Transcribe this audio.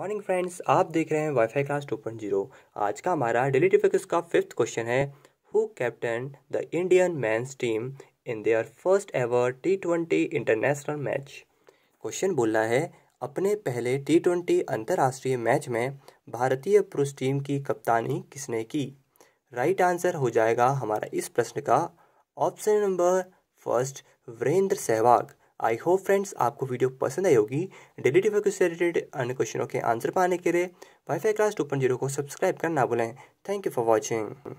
morning friends आप देख रहे हैं WiFi class two point zero आज का हमारा डेली टिफिक्स का फिफ्थ क्वेश्चन है who captain the Indian men's team in their first ever T twenty international match question बोल रहा है अपने पहले टी ट्वेंटी अंतर्राष्ट्रीय मैच में भारतीय पुरुष टीम की कप्तानी किसने की राइट आंसर हो जाएगा हमारा इस प्रश्न का option number first Virender Sehwag I hope friends आपको वीडियो पसंद आई होगी डेली डिफर से रिलेटेड अन्य क्वेश्चनों के आंसर पाने के लिए WiFi class two point zero को सब्सक्राइब करना ना भूलें थैंक यू फॉर वॉचिंग